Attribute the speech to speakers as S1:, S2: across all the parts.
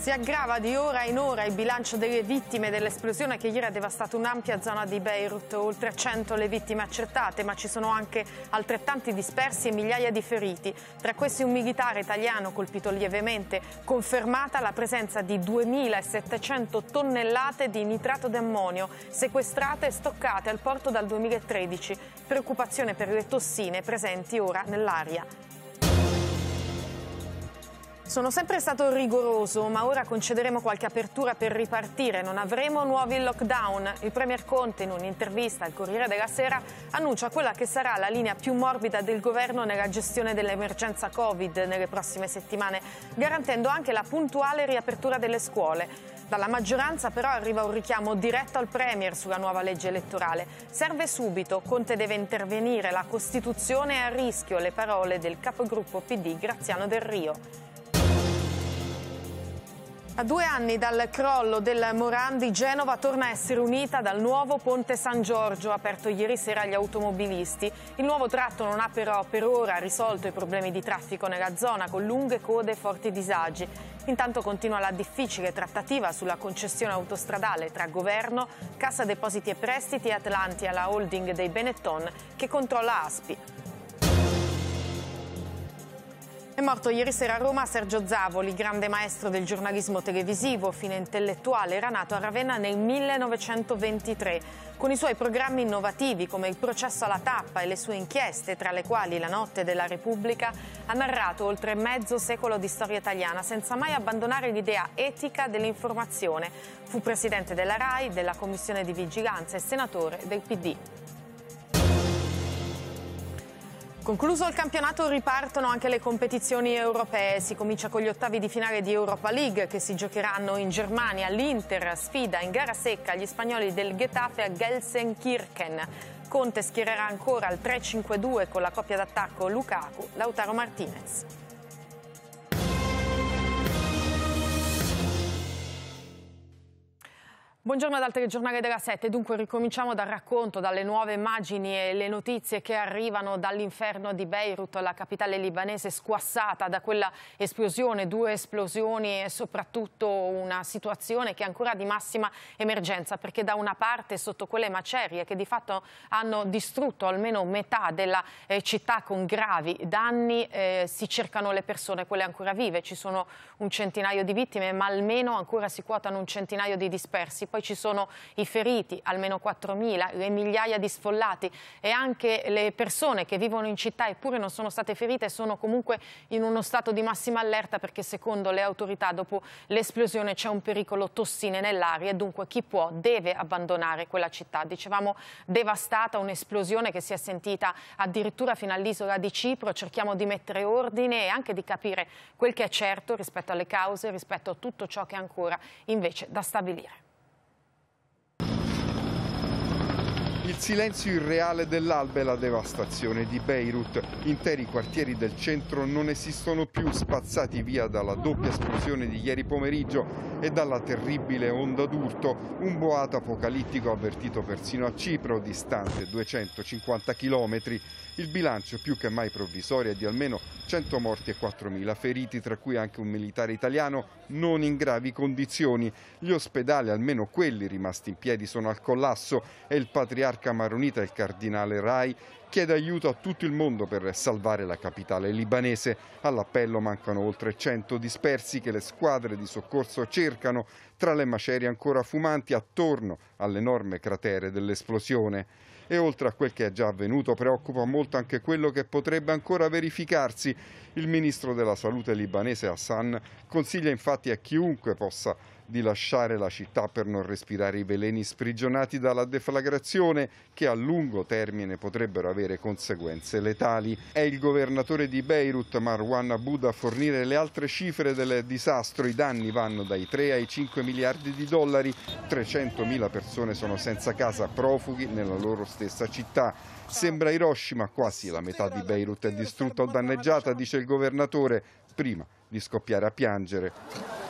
S1: Si aggrava di ora in ora il bilancio delle vittime dell'esplosione che ieri ha devastato un'ampia zona di Beirut. Oltre a 100 le vittime accertate, ma ci sono anche altrettanti dispersi e migliaia di feriti. Tra questi un militare italiano colpito lievemente, confermata la presenza di 2.700 tonnellate di nitrato d'ammonio sequestrate e stoccate al porto dal 2013. Preoccupazione per le tossine presenti ora nell'aria. Sono sempre stato rigoroso, ma ora concederemo qualche apertura per ripartire. Non avremo nuovi lockdown. Il Premier Conte, in un'intervista al Corriere della Sera, annuncia quella che sarà la linea più morbida del governo nella gestione dell'emergenza Covid nelle prossime settimane, garantendo anche la puntuale riapertura delle scuole. Dalla maggioranza però arriva un richiamo diretto al Premier sulla nuova legge elettorale. Serve subito, Conte deve intervenire, la Costituzione è a rischio, le parole del capogruppo PD Graziano Del Rio. A due anni dal crollo del Morandi, Genova torna a essere unita dal nuovo Ponte San Giorgio, aperto ieri sera agli automobilisti. Il nuovo tratto non ha però per ora risolto i problemi di traffico nella zona, con lunghe code e forti disagi. Intanto continua la difficile trattativa sulla concessione autostradale tra governo, Cassa Depositi e Prestiti e Atlantia, la holding dei Benetton, che controlla Aspi. È morto ieri sera a Roma Sergio Zavoli, grande maestro del giornalismo televisivo, fine intellettuale, era nato a Ravenna nel 1923. Con i suoi programmi innovativi come Il processo alla tappa e le sue inchieste, tra le quali La notte della Repubblica, ha narrato oltre mezzo secolo di storia italiana senza mai abbandonare l'idea etica dell'informazione. Fu presidente della RAI, della Commissione di Vigilanza e senatore del PD. Concluso il campionato ripartono anche le competizioni europee, si comincia con gli ottavi di finale di Europa League che si giocheranno in Germania, l'Inter sfida in gara secca gli spagnoli del Getafe a Gelsenkirchen, Conte schiererà ancora al 3-5-2 con la coppia d'attacco Lukaku-Lautaro Martinez. Buongiorno ad altri giornali della 7, dunque ricominciamo dal racconto, dalle nuove immagini e le notizie che arrivano dall'inferno di Beirut, la capitale libanese squassata da quella esplosione, due esplosioni e soprattutto una situazione che è ancora di massima emergenza perché da una parte sotto quelle macerie che di fatto hanno distrutto almeno metà della eh, città con gravi danni eh, si cercano le persone, quelle ancora vive, ci sono un centinaio di vittime ma almeno ancora si quotano un centinaio di dispersi poi ci sono i feriti, almeno 4.000, le migliaia di sfollati e anche le persone che vivono in città eppure non sono state ferite sono comunque in uno stato di massima allerta perché secondo le autorità dopo l'esplosione c'è un pericolo tossine nell'aria e dunque chi può deve abbandonare quella città. Dicevamo devastata, un'esplosione che si è sentita addirittura fino all'isola di Cipro, cerchiamo di mettere ordine e anche di capire quel che è certo rispetto alle cause, rispetto a tutto ciò che è ancora invece da stabilire.
S2: Il silenzio irreale dell'alba e la devastazione di Beirut. Interi quartieri del centro non esistono più, spazzati via dalla doppia esplosione di ieri pomeriggio e dalla terribile onda d'urto, un boato apocalittico avvertito persino a Cipro, distante 250 chilometri. Il bilancio più che mai provvisorio è di almeno 100 morti e 4.000 feriti, tra cui anche un militare italiano non in gravi condizioni. Gli ospedali, almeno quelli rimasti in piedi, sono al collasso e il patriarca maronita, il cardinale Rai, chiede aiuto a tutto il mondo per salvare la capitale libanese. All'appello mancano oltre 100 dispersi che le squadre di soccorso cercano tra le macerie ancora fumanti attorno all'enorme cratere dell'esplosione e oltre a quel che è già avvenuto preoccupa molto anche quello che potrebbe ancora verificarsi. Il ministro della salute libanese Hassan consiglia infatti a chiunque possa di lasciare la città per non respirare i veleni sprigionati dalla deflagrazione che a lungo termine potrebbero avere conseguenze letali. È il governatore di Beirut Marwan Abud a fornire le altre cifre del disastro. I danni vanno dai 3 ai 5 miliardi di dollari. 300.000 persone sono senza casa, profughi nella loro stessa città. Sembra Hiroshima, quasi la metà di Beirut è distrutta o danneggiata, dice il governatore, prima di scoppiare a piangere.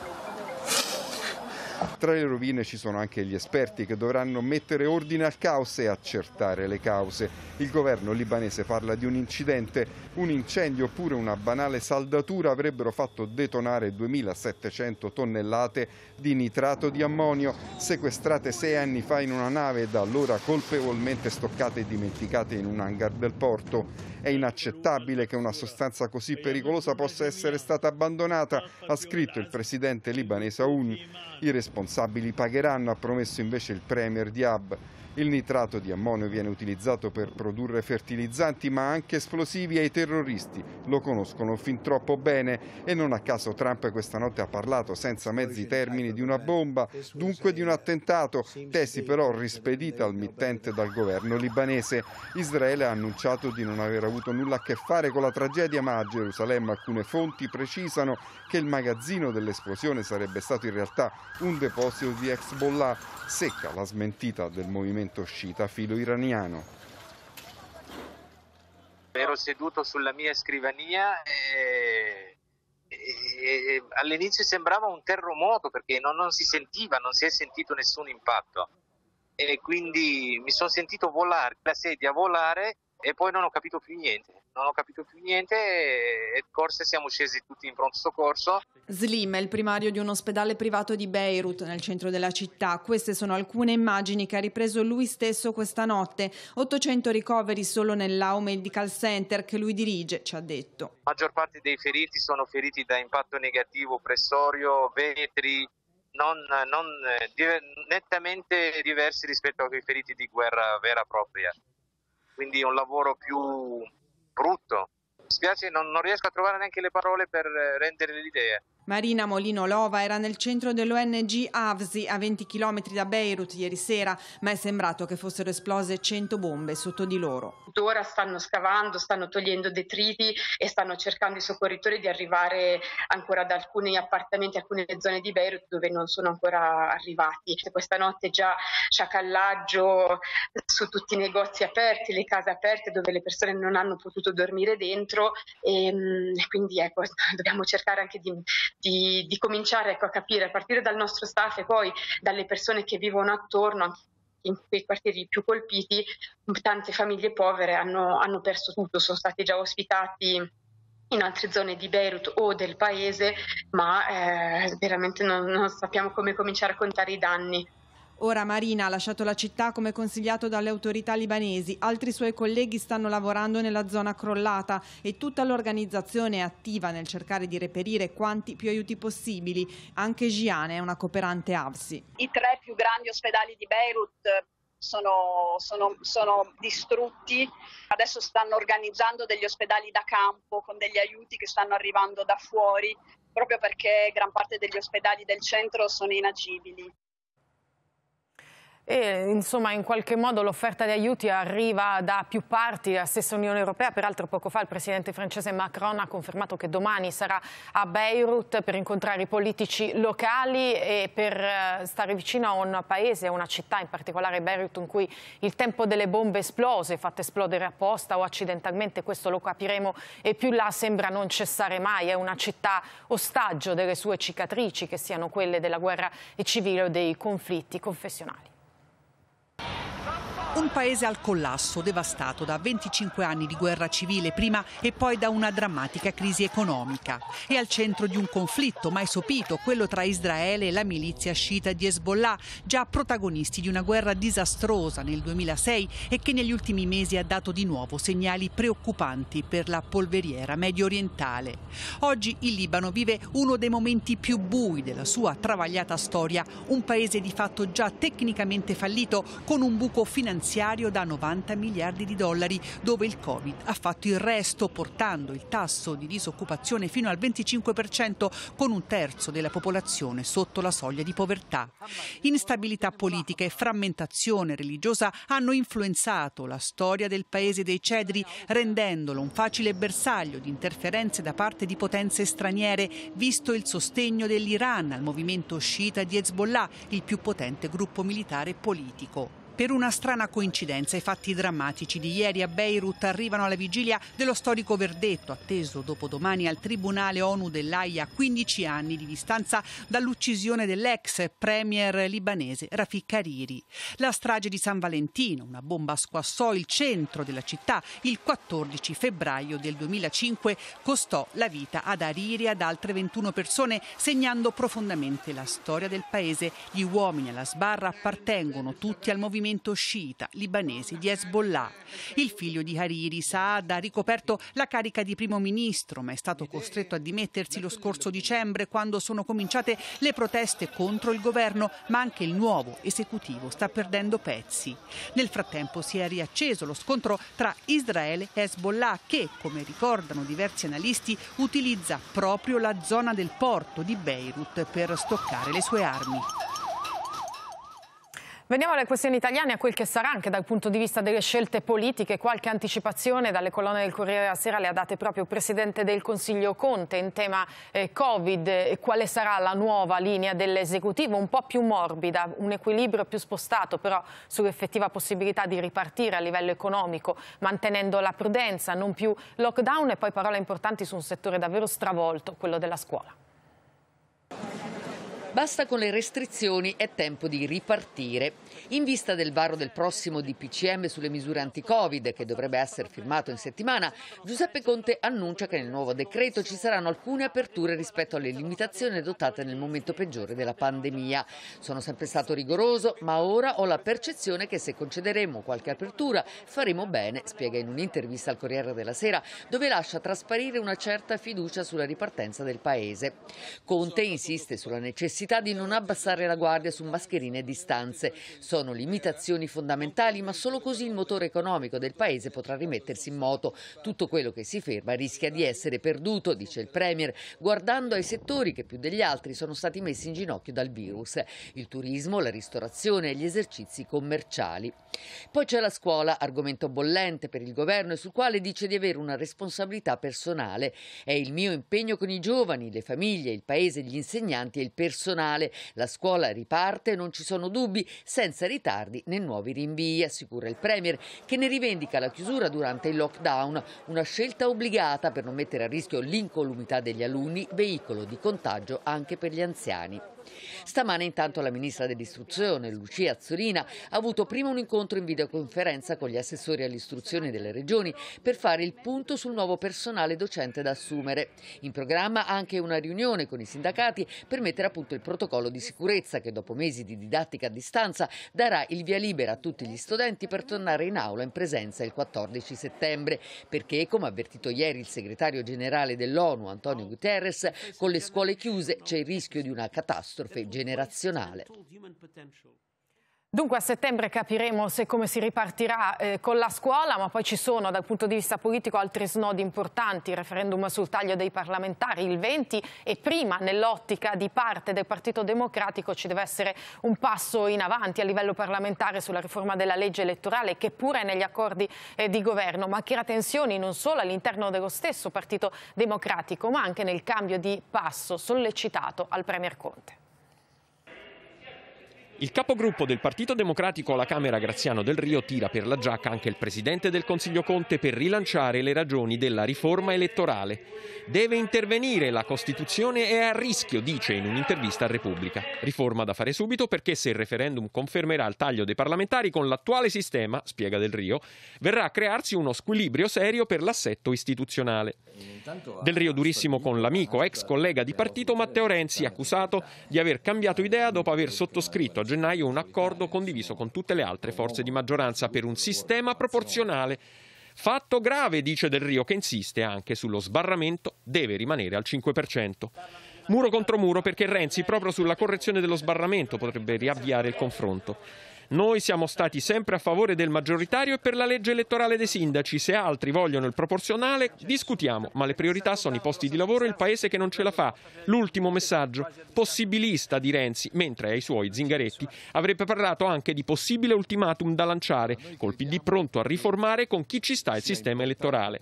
S2: Tra le rovine ci sono anche gli esperti che dovranno mettere ordine al caos e accertare le cause. Il governo libanese parla di un incidente, un incendio oppure una banale saldatura avrebbero fatto detonare 2700 tonnellate di nitrato di ammonio sequestrate sei anni fa in una nave e da allora colpevolmente stoccate e dimenticate in un hangar del porto. È inaccettabile che una sostanza così pericolosa possa essere stata abbandonata, ha scritto il presidente libanese Aoun responsabili pagheranno, ha promesso invece il Premier Diab. Il nitrato di ammonio viene utilizzato per produrre fertilizzanti ma anche esplosivi e i terroristi lo conoscono fin troppo bene e non a caso Trump questa notte ha parlato senza mezzi termini di una bomba, dunque di un attentato, tesi però rispedita al mittente dal governo libanese. Israele ha annunciato di non aver avuto nulla a che fare con la tragedia ma a Gerusalemme alcune fonti precisano che il magazzino dell'esplosione sarebbe stato in realtà un deposito di ex bollà secca la smentita del movimento sciita filo iraniano.
S3: Ero seduto sulla mia scrivania e, e, e all'inizio sembrava un terremoto perché non, non si sentiva, non si è sentito nessun impatto. E quindi mi sono sentito volare, la sedia volare e poi non ho capito più niente, non ho capito più niente e forse siamo scesi tutti in pronto soccorso.
S4: Slim è il primario di un ospedale privato di Beirut, nel centro della città. Queste sono alcune immagini che ha ripreso lui stesso questa notte. 800 ricoveri solo nell'Au Medical Center che lui dirige, ci ha detto.
S3: La maggior parte dei feriti sono feriti da impatto negativo, pressorio, vetri, non, non, eh, nettamente diversi rispetto ai feriti di guerra vera e propria quindi un lavoro più brutto. Mi spiace, non, non riesco a trovare neanche le parole per eh, rendere l'idea.
S4: Marina Molino Lova era nel centro dell'ONG Avsi, a 20 km da Beirut ieri sera, ma è sembrato che fossero esplose 100 bombe sotto di loro.
S1: Ora stanno scavando, stanno togliendo detriti e stanno cercando i soccorritori di arrivare ancora ad alcuni appartamenti, alcune zone di Beirut dove non sono ancora arrivati. Questa notte già sciacallaggio su tutti i negozi aperti, le case aperte dove le persone non hanno potuto dormire dentro e mm, quindi ecco, dobbiamo cercare anche di di, di cominciare ecco, a capire a partire dal nostro staff e poi dalle persone che vivono attorno in quei quartieri più colpiti tante famiglie povere hanno, hanno perso tutto, sono stati già ospitati in altre zone di Beirut o del paese, ma eh, veramente non, non sappiamo come cominciare a contare i danni.
S4: Ora Marina ha lasciato la città come consigliato dalle autorità libanesi, altri suoi colleghi stanno lavorando nella zona crollata e tutta l'organizzazione è attiva nel cercare di reperire quanti più aiuti possibili. Anche Giane è una cooperante AVSI.
S5: I tre più grandi ospedali di Beirut eh, sono, sono, sono, distrutti, adesso stanno organizzando degli ospedali da campo con degli aiuti che stanno arrivando da fuori, proprio perché gran parte degli ospedali del centro sono inagibili.
S1: E, insomma, in qualche modo l'offerta di aiuti arriva da più parti, la stessa Unione Europea. Peraltro poco fa il presidente francese Macron ha confermato che domani sarà a Beirut per incontrare i politici locali e per eh, stare vicino a un paese, a una città, in particolare Beirut, in cui il tempo delle bombe esplose, fatte esplodere apposta o accidentalmente, questo lo capiremo, e più là sembra non cessare mai. È una città ostaggio delle sue cicatrici, che siano quelle della guerra civile o dei conflitti confessionali.
S5: Un paese al collasso, devastato da 25 anni di guerra civile prima e poi da una drammatica crisi economica. E al centro di un conflitto mai sopito, quello tra Israele e la milizia sciita di Hezbollah, già protagonisti di una guerra disastrosa nel 2006 e che negli ultimi mesi ha dato di nuovo segnali preoccupanti per la polveriera medio orientale. Oggi il Libano vive uno dei momenti più bui della sua travagliata storia, un paese di fatto già tecnicamente fallito con un buco finanziario finanziario da 90 miliardi di dollari, dove il Covid ha fatto il resto, portando il tasso di disoccupazione fino al 25%, con un terzo della popolazione sotto la soglia di povertà. Instabilità politica e frammentazione religiosa hanno influenzato la storia del paese dei cedri, rendendolo un facile bersaglio di interferenze da parte di potenze straniere, visto il sostegno dell'Iran al movimento sciita di Hezbollah, il più potente gruppo militare politico. Per una strana coincidenza, i fatti drammatici di ieri a Beirut arrivano alla vigilia dello storico verdetto atteso dopodomani al Tribunale ONU dell'AIA a 15 anni di distanza dall'uccisione dell'ex premier libanese Rafik Hariri. La strage di San Valentino, una bomba squassò il centro della città il 14 febbraio del 2005, costò la vita ad Hariri e ad altre 21 persone, segnando profondamente la storia del paese. Gli uomini alla sbarra appartengono tutti al movimento movimento sciita libanese di Hezbollah. Il figlio di Hariri, Saad, ha ricoperto la carica di primo ministro, ma è stato costretto a dimettersi lo scorso dicembre quando sono cominciate le proteste contro il governo, ma anche il nuovo esecutivo sta perdendo pezzi. Nel frattempo si è riacceso lo scontro tra Israele e Hezbollah che, come ricordano diversi analisti, utilizza proprio la zona del porto di Beirut per stoccare le sue armi.
S1: Veniamo alle questioni italiane, a quel che sarà anche dal punto di vista delle scelte politiche. Qualche anticipazione dalle colonne del Corriere della Sera le ha date proprio il Presidente del Consiglio Conte in tema eh, Covid. Eh, quale sarà la nuova linea dell'esecutivo? Un po' più morbida, un equilibrio più spostato però sull'effettiva possibilità di ripartire a livello economico, mantenendo la prudenza, non più lockdown e poi parole importanti su un settore
S6: davvero stravolto, quello della scuola. Basta con le restrizioni, è tempo di ripartire in vista del varo del prossimo DPCM sulle misure anti-Covid che dovrebbe essere firmato in settimana, Giuseppe Conte annuncia che nel nuovo decreto ci saranno alcune aperture rispetto alle limitazioni adottate nel momento peggiore della pandemia. Sono sempre stato rigoroso, ma ora ho la percezione che se concederemo qualche apertura faremo bene, spiega in un'intervista al Corriere della Sera, dove lascia trasparire una certa fiducia sulla ripartenza del paese. Conte insiste sulla necessità di non abbassare la guardia su mascherine e distanze. Sono limitazioni fondamentali, ma solo così il motore economico del paese potrà rimettersi in moto. Tutto quello che si ferma rischia di essere perduto, dice il Premier, guardando ai settori che più degli altri sono stati messi in ginocchio dal virus. Il turismo, la ristorazione e gli esercizi commerciali. Poi c'è la scuola, argomento bollente per il governo e sul quale dice di avere una responsabilità personale. È il mio impegno con i giovani, le famiglie, il paese, gli insegnanti e il personale. La scuola riparte, non ci sono dubbi, senza senza ritardi né nuovi rinvii, assicura il Premier, che ne rivendica la chiusura durante il lockdown, una scelta obbligata per non mettere a rischio l'incolumità degli alunni, veicolo di contagio anche per gli anziani. Stamane intanto la ministra dell'istruzione, Lucia Azzurina, ha avuto prima un incontro in videoconferenza con gli assessori all'istruzione delle regioni per fare il punto sul nuovo personale docente da assumere. In programma anche una riunione con i sindacati per mettere a punto il protocollo di sicurezza che dopo mesi di didattica a distanza darà il via libera a tutti gli studenti per tornare in aula in presenza il 14 settembre perché, come ha avvertito ieri il segretario generale dell'ONU Antonio Guterres, con le scuole chiuse c'è il rischio di una catastrofe catastrofe generazionale. Dunque a settembre capiremo se come si ripartirà eh,
S1: con la scuola, ma poi ci sono dal punto di vista politico altri snodi importanti, il referendum sul taglio dei parlamentari il 20 e prima nell'ottica di parte del Partito Democratico ci deve essere un passo in avanti a livello parlamentare sulla riforma della legge elettorale che pure è negli accordi eh, di governo, ma che tensioni non solo all'interno dello stesso Partito Democratico, ma anche nel cambio di passo sollecitato al Premier Conte.
S7: Il capogruppo del Partito Democratico alla Camera Graziano del Rio tira per la giacca anche il presidente del Consiglio Conte per rilanciare le ragioni della riforma elettorale. Deve intervenire, la Costituzione è a rischio, dice in un'intervista a Repubblica. Riforma da fare subito perché se il referendum confermerà il taglio dei parlamentari con l'attuale sistema, spiega Del Rio, verrà a crearsi uno squilibrio serio per l'assetto istituzionale. Del Rio durissimo con l'amico, ex collega di partito Matteo Renzi, accusato di aver cambiato idea dopo aver sottoscritto a gennaio un accordo condiviso con tutte le altre forze di maggioranza per un sistema proporzionale. Fatto grave, dice Del Rio, che insiste anche sullo sbarramento, deve rimanere al 5%. Muro contro muro perché Renzi proprio sulla correzione dello sbarramento potrebbe riavviare il confronto. Noi siamo stati sempre a favore del maggioritario e per la legge elettorale dei sindaci. Se altri vogliono il proporzionale, discutiamo, ma le priorità sono i posti di lavoro e il paese che non ce la fa. L'ultimo messaggio, possibilista di Renzi, mentre ai suoi Zingaretti avrebbe parlato anche di possibile ultimatum da lanciare, col PD pronto a riformare con chi ci sta il sistema elettorale.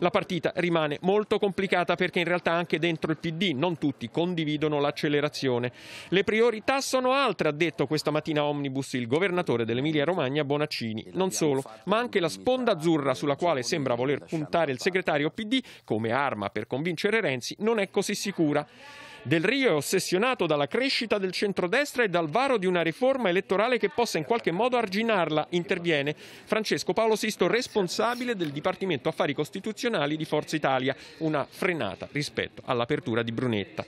S7: La partita rimane molto complicata perché in realtà anche dentro il PD non tutti condividono l'accelerazione. Le priorità sono altre, ha detto questa mattina Omnibus il governo governatore dell'Emilia Romagna Bonaccini. Non solo, ma anche la sponda azzurra sulla quale sembra voler puntare il segretario PD come arma per convincere Renzi non è così sicura. Del Rio è ossessionato dalla crescita del centrodestra e dal varo di una riforma elettorale che possa in qualche modo arginarla, interviene Francesco Paolo Sisto, responsabile del Dipartimento Affari Costituzionali di Forza Italia, una frenata rispetto all'apertura di Brunetta.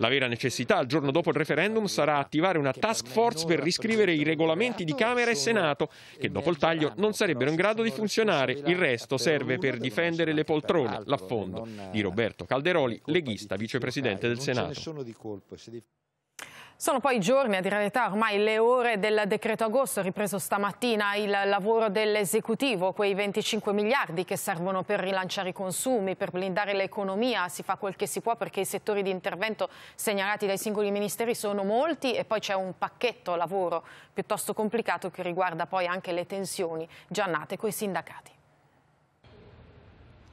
S7: La vera necessità al giorno dopo il referendum sarà attivare una task force per riscrivere i regolamenti di Camera e Senato, che dopo il taglio non sarebbero in grado di funzionare. Il resto serve per difendere le poltrone, l'affondo di Roberto Calderoli, leghista vicepresidente del Senato.
S1: Sono poi i giorni, a dire la verità, ormai le ore del decreto agosto, ripreso stamattina il lavoro dell'esecutivo, quei 25 miliardi che servono per rilanciare i consumi, per blindare l'economia, si fa quel che si può perché i settori di intervento segnalati dai singoli ministeri sono molti e poi c'è un pacchetto lavoro piuttosto complicato che riguarda poi anche le tensioni già nate con i sindacati.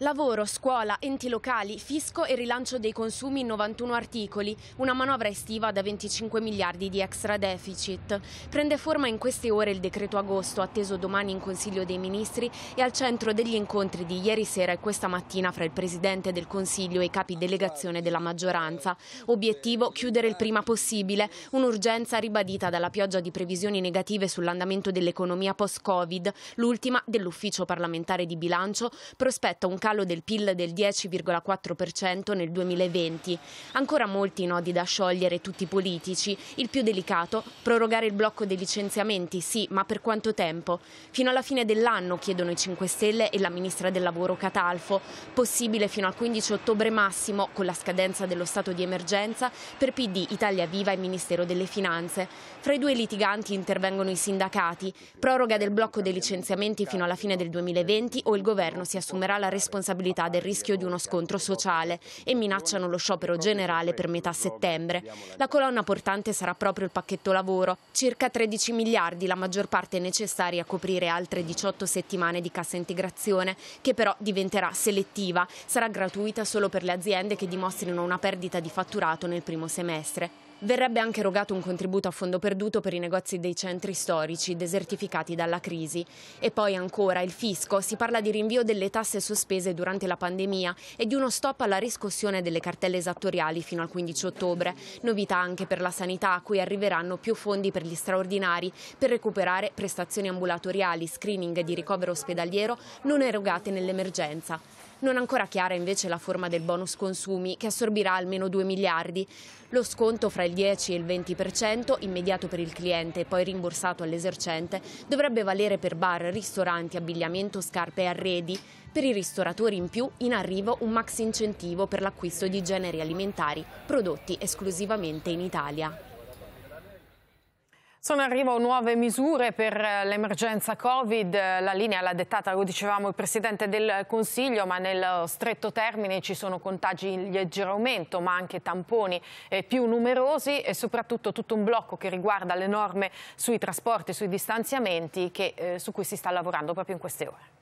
S8: Lavoro, scuola, enti locali, fisco e rilancio dei consumi in 91 articoli, una manovra estiva da 25 miliardi di extra deficit. Prende forma in queste ore il decreto agosto, atteso domani in Consiglio dei Ministri e al centro degli incontri di ieri sera e questa mattina fra il Presidente del Consiglio e i capi delegazione della maggioranza. Obiettivo chiudere il prima possibile, un'urgenza ribadita dalla pioggia di previsioni negative sull'andamento dell'economia post-Covid, l'ultima dell'Ufficio parlamentare di bilancio, prospetta un calo del PIL del 10,4% nel 2020. Ancora molti nodi da sciogliere tutti politici, il più delicato, prorogare il blocco dei licenziamenti, sì, ma per quanto tempo? Fino alla fine dell'anno chiedono i 5 Stelle e la Ministra del Lavoro Catalfo, possibile fino al 15 ottobre massimo con la scadenza dello stato di emergenza per PD, Italia Viva e Ministero delle Finanze. Fra i due litiganti intervengono i sindacati, proroga del blocco dei licenziamenti fino alla fine del 2020 o il governo si assumerà la responsabilità responsabilità del rischio di uno scontro sociale e minacciano lo sciopero generale per metà settembre. La colonna portante sarà proprio il pacchetto lavoro, circa 13 miliardi, la maggior parte necessaria a coprire altre 18 settimane di cassa integrazione, che però diventerà selettiva, sarà gratuita solo per le aziende che dimostrino una perdita di fatturato nel primo semestre. Verrebbe anche erogato un contributo a fondo perduto per i negozi dei centri storici desertificati dalla crisi. E poi ancora il fisco, si parla di rinvio delle tasse sospese durante la pandemia e di uno stop alla riscossione delle cartelle esattoriali fino al 15 ottobre. Novità anche per la sanità, a cui arriveranno più fondi per gli straordinari per recuperare prestazioni ambulatoriali, screening di ricovero ospedaliero non erogate nell'emergenza. Non ancora chiara invece la forma del bonus consumi, che assorbirà almeno 2 miliardi. Lo sconto fra il 10 e il 20%, immediato per il cliente e poi rimborsato all'esercente, dovrebbe valere per bar, ristoranti, abbigliamento, scarpe e arredi. Per i ristoratori in più, in arrivo un max incentivo per
S1: l'acquisto di generi alimentari prodotti esclusivamente in Italia. Sono arrivo nuove misure per eh, l'emergenza Covid, eh, la linea l'ha dettata, lo dicevamo, il Presidente del Consiglio, ma nel stretto termine ci sono contagi in leggero aumento, ma anche tamponi eh, più numerosi e soprattutto tutto un blocco che riguarda le norme sui trasporti, sui distanziamenti che, eh, su cui si sta lavorando proprio in queste ore.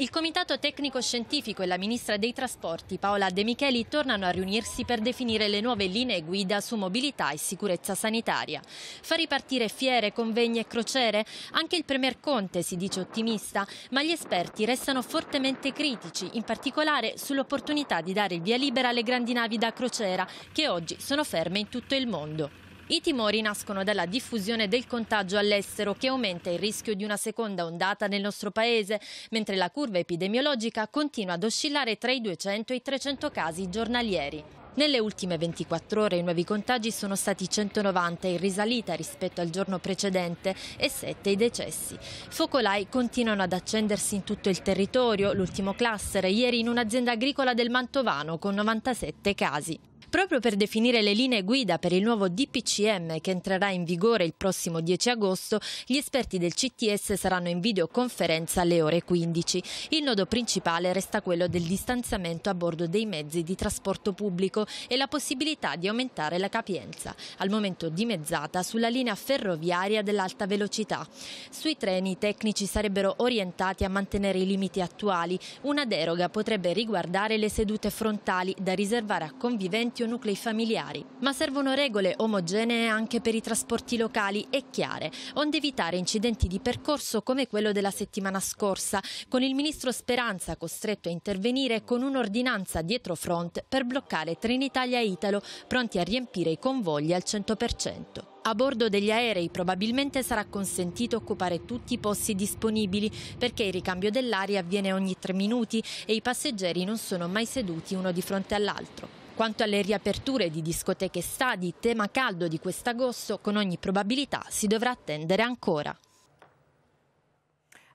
S9: Il Comitato Tecnico Scientifico e la Ministra dei Trasporti Paola De Micheli tornano a riunirsi per definire le nuove linee guida su mobilità e sicurezza sanitaria. Fa ripartire fiere, convegni e crociere? Anche il Premier Conte si dice ottimista, ma gli esperti restano fortemente critici, in particolare sull'opportunità di dare il via libera alle grandi navi da crociera che oggi sono ferme in tutto il mondo. I timori nascono dalla diffusione del contagio all'estero che aumenta il rischio di una seconda ondata nel nostro paese, mentre la curva epidemiologica continua ad oscillare tra i 200 e i 300 casi giornalieri. Nelle ultime 24 ore i nuovi contagi sono stati 190 in risalita rispetto al giorno precedente e 7 i decessi. Focolai continuano ad accendersi in tutto il territorio, l'ultimo cluster ieri in un'azienda agricola del Mantovano con 97 casi. Proprio per definire le linee guida per il nuovo DPCM che entrerà in vigore il prossimo 10 agosto, gli esperti del CTS saranno in videoconferenza alle ore 15. Il nodo principale resta quello del distanziamento a bordo dei mezzi di trasporto pubblico e la possibilità di aumentare la capienza, al momento dimezzata sulla linea ferroviaria dell'alta velocità. Sui treni i tecnici sarebbero orientati a mantenere i limiti attuali. Una deroga potrebbe riguardare le sedute frontali da riservare a conviventi stati o nuclei familiari, ma servono regole omogenee anche per i trasporti locali e chiare, onde evitare incidenti di percorso come quello della settimana scorsa, con il ministro Speranza costretto a intervenire con un'ordinanza dietro front per bloccare Trenitalia e Italo, pronti a riempire i convogli al 100%. A bordo degli aerei probabilmente sarà consentito occupare tutti i posti disponibili perché il ricambio dell'aria avviene ogni tre minuti e i passeggeri non sono mai seduti uno di fronte all'altro. Quanto alle riaperture di discoteche e stadi, tema caldo di quest'agosto, con ogni probabilità si dovrà attendere ancora.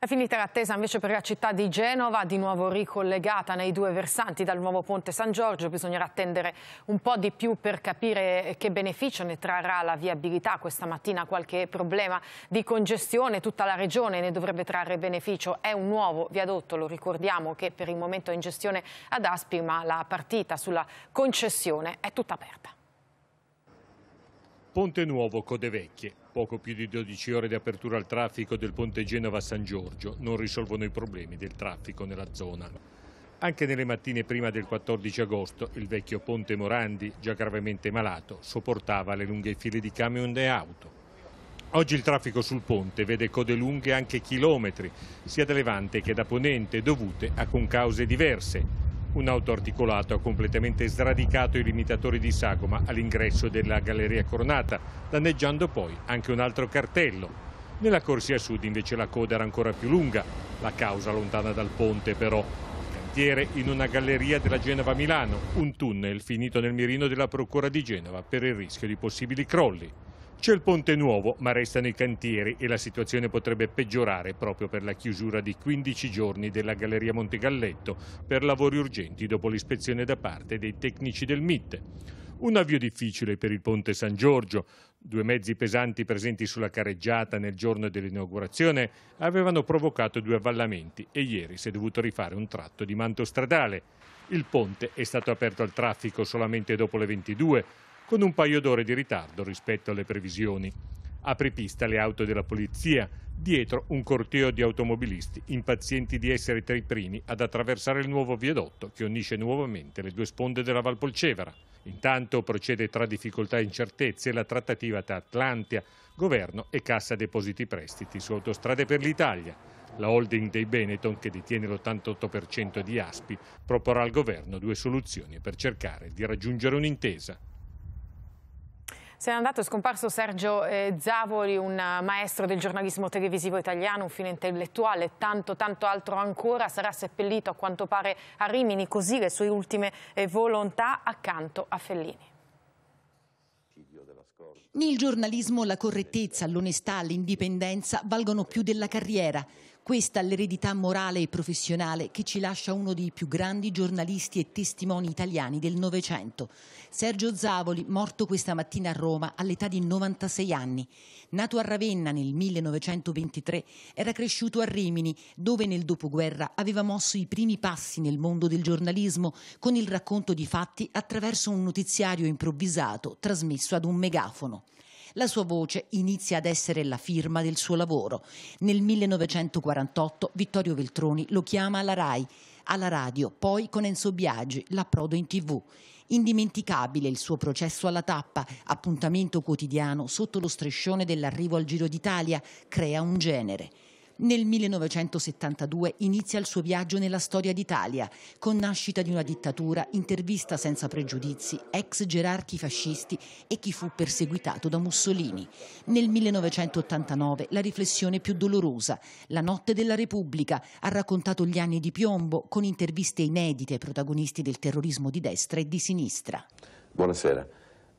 S1: È finita l'attesa invece per la città di Genova, di nuovo ricollegata nei due versanti dal nuovo ponte San Giorgio. Bisognerà attendere un po' di più per capire che beneficio ne trarrà la viabilità. Questa mattina qualche problema di congestione, tutta la regione ne dovrebbe trarre beneficio. È un nuovo viadotto, lo ricordiamo, che per il momento è in gestione ad Aspi, ma la partita sulla concessione è tutta aperta.
S3: Ponte Nuovo Codevecchie. Poco più di 12 ore di apertura al traffico del ponte Genova-San Giorgio non risolvono i problemi del traffico nella zona. Anche nelle mattine prima del 14 agosto il vecchio ponte Morandi, già gravemente malato, sopportava le lunghe file di camion e auto. Oggi il traffico sul ponte vede code lunghe anche chilometri, sia da levante che da ponente, dovute a concause diverse un auto articolato ha completamente sradicato i limitatori di sagoma all'ingresso della Galleria Coronata, danneggiando poi anche un altro cartello. Nella corsia sud invece la coda era ancora più lunga, la causa lontana dal ponte però. Cantiere in una galleria della Genova Milano, un tunnel finito nel mirino della Procura di Genova per il rischio di possibili crolli. C'è il ponte nuovo, ma restano i cantieri e la situazione potrebbe peggiorare proprio per la chiusura di 15 giorni della Galleria Montegalletto per lavori urgenti dopo l'ispezione da parte dei tecnici del MIT. Un avvio difficile per il ponte San Giorgio. Due mezzi pesanti presenti sulla careggiata nel giorno dell'inaugurazione avevano provocato due avvallamenti e ieri si è dovuto rifare un tratto di manto stradale. Il ponte è stato aperto al traffico solamente dopo le 22, con un paio d'ore di ritardo rispetto alle previsioni. Apripista le auto della polizia, dietro un corteo di automobilisti impazienti di essere tra i primi ad attraversare il nuovo viadotto che unisce nuovamente le due sponde della Valpolcevera. Intanto procede tra difficoltà e incertezze la trattativa tra Atlantia, governo e Cassa Depositi Prestiti su Autostrade per l'Italia. La holding dei Benetton, che detiene l'88% di Aspi, proporrà al governo due soluzioni per cercare di raggiungere un'intesa.
S1: Se n'è andato scomparso Sergio eh, Zavoli, un maestro del giornalismo televisivo italiano, un fine intellettuale, tanto tanto altro ancora, sarà seppellito a quanto pare a Rimini, così le sue ultime eh, volontà accanto a Fellini.
S10: Nel giornalismo la correttezza, l'onestà, l'indipendenza valgono più della carriera. Questa è l'eredità morale e professionale che ci lascia uno dei più grandi giornalisti e testimoni italiani del Novecento. Sergio Zavoli, morto questa mattina a Roma all'età di 96 anni. Nato a Ravenna nel 1923, era cresciuto a Rimini, dove nel dopoguerra aveva mosso i primi passi nel mondo del giornalismo con il racconto di fatti attraverso un notiziario improvvisato trasmesso ad un megafono la sua voce inizia ad essere la firma del suo lavoro. Nel 1948 Vittorio Veltroni lo chiama alla RAI, alla radio, poi con Enzo Biagi l'approdo in tv. Indimenticabile il suo processo alla tappa, appuntamento quotidiano sotto lo striscione dell'arrivo al Giro d'Italia, crea un genere. Nel 1972 inizia il suo viaggio nella storia d'Italia, con nascita di una dittatura, intervista senza pregiudizi, ex gerarchi fascisti e chi fu perseguitato da Mussolini. Nel 1989 la riflessione più dolorosa, La notte della Repubblica, ha raccontato gli anni di piombo con interviste inedite ai protagonisti del terrorismo di destra e di sinistra.
S3: Buonasera.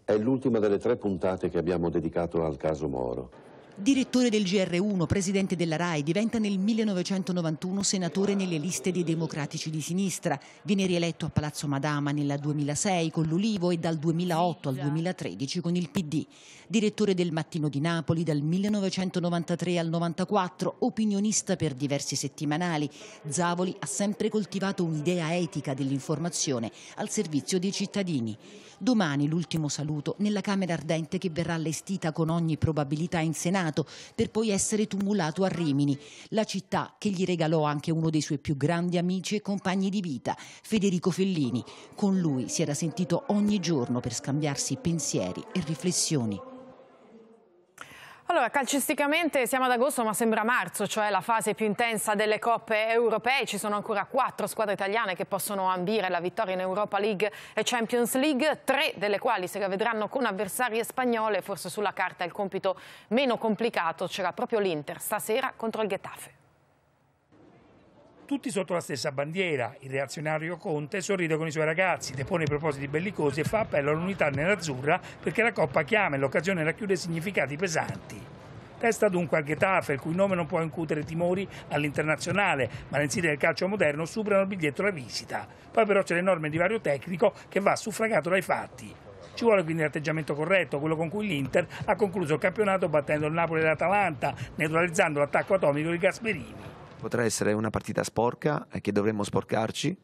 S3: È l'ultima delle tre puntate che abbiamo dedicato al caso Moro.
S10: Direttore del GR1, presidente della RAI, diventa nel 1991 senatore nelle liste dei democratici di sinistra. Viene rieletto a Palazzo Madama nel 2006 con l'Ulivo e dal 2008 al 2013 con il PD. Direttore del Mattino di Napoli dal 1993 al 1994, opinionista per diversi settimanali, Zavoli ha sempre coltivato un'idea etica dell'informazione al servizio dei cittadini. Domani l'ultimo saluto nella Camera Ardente che verrà allestita con ogni probabilità in Senato Senato per poi essere tumulato a Rimini, la città che gli regalò anche uno dei suoi più grandi amici e compagni di vita, Federico Fellini. Con lui si era sentito ogni giorno per scambiarsi pensieri e riflessioni.
S1: Allora, calcisticamente siamo ad agosto ma sembra marzo, cioè la fase più intensa delle coppe europee. Ci sono ancora quattro squadre italiane che possono ambire la vittoria in Europa League e Champions League, tre delle quali si rivedranno con avversarie spagnole. Forse sulla carta il compito meno complicato c'era proprio l'Inter stasera contro il Getafe
S11: tutti sotto la stessa bandiera. Il reazionario Conte sorride con i suoi ragazzi, depone i propositi bellicosi e fa appello all'unità nerazzurra perché la Coppa chiama e l'occasione racchiude significati pesanti. Testa dunque al Getafe, il cui nome non può incutere timori all'internazionale, ma le insidie del calcio moderno superano il biglietto alla visita. Poi però c'è l'enorme divario tecnico che va suffragato dai fatti. Ci vuole quindi l'atteggiamento corretto, quello con cui l'Inter ha concluso il campionato battendo il Napoli e l'Atalanta, neutralizzando l'attacco atomico di Gasperini
S9: potrà essere una partita sporca e eh, che dovremmo sporcarci,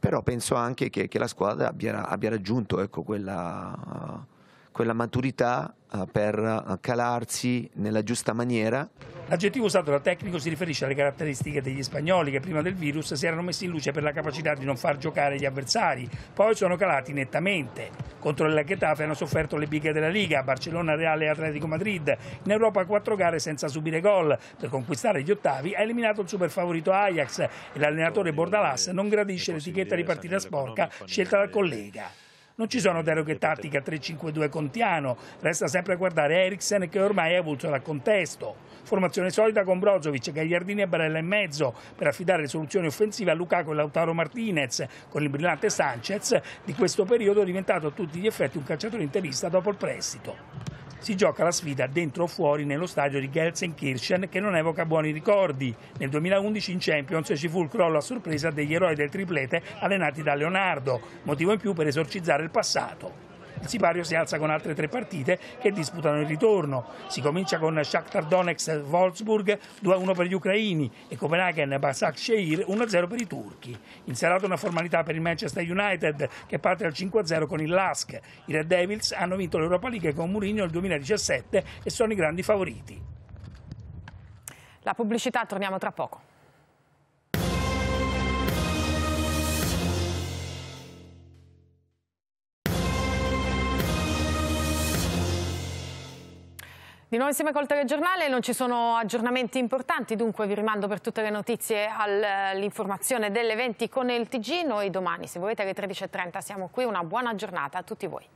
S9: però penso anche che, che la squadra abbia, abbia raggiunto ecco, quella... Uh, quella maturità
S11: eh, per eh, calarsi nella giusta maniera. L'aggettivo usato dal tecnico si riferisce alle caratteristiche degli spagnoli che prima del virus si erano messi in luce per la capacità di non far giocare gli avversari, poi sono calati nettamente. Contro il Getafe hanno sofferto le bighe della Liga, Barcellona, Reale e Atletico Madrid. In Europa quattro gare senza subire gol. Per conquistare gli ottavi ha eliminato il superfavorito Ajax e l'allenatore Bordalas non gradisce l'etichetta di partita sporca scelta dal collega non ci sono deroghe tattiche a 3-5-2 Contiano, resta sempre a guardare Eriksen che ormai è avulso dal contesto. Formazione solida con Brozovic, Gagliardini e Barella in mezzo per affidare soluzioni offensive a Lukaku e Lautaro Martinez con il brillante Sanchez di questo periodo diventato a tutti gli effetti un calciatore interista dopo il prestito si gioca la sfida dentro o fuori nello stadio di Gelsenkirchen che non evoca buoni ricordi. Nel 2011 in Champions ci fu il crollo a sorpresa degli eroi del triplete allenati da Leonardo, motivo in più per esorcizzare il passato il sipario si alza con altre tre partite che disputano il ritorno. Si comincia con Shakhtar Donetsk Wolfsburg 2-1 per gli ucraini e Copenaghen Basak Sheir 1-0 per i turchi. In serata una formalità per il Manchester United che parte al 5-0 con il Lask. I Red Devils hanno vinto l'Europa League con Mourinho nel 2017 e sono i grandi favoriti. La pubblicità torniamo tra poco.
S1: Di nuovo insieme col telegiornale non ci sono aggiornamenti importanti, dunque vi rimando per tutte le notizie all'informazione delle 20 con il TG. Noi domani, se volete alle 13.30, siamo qui. Una buona giornata a tutti voi.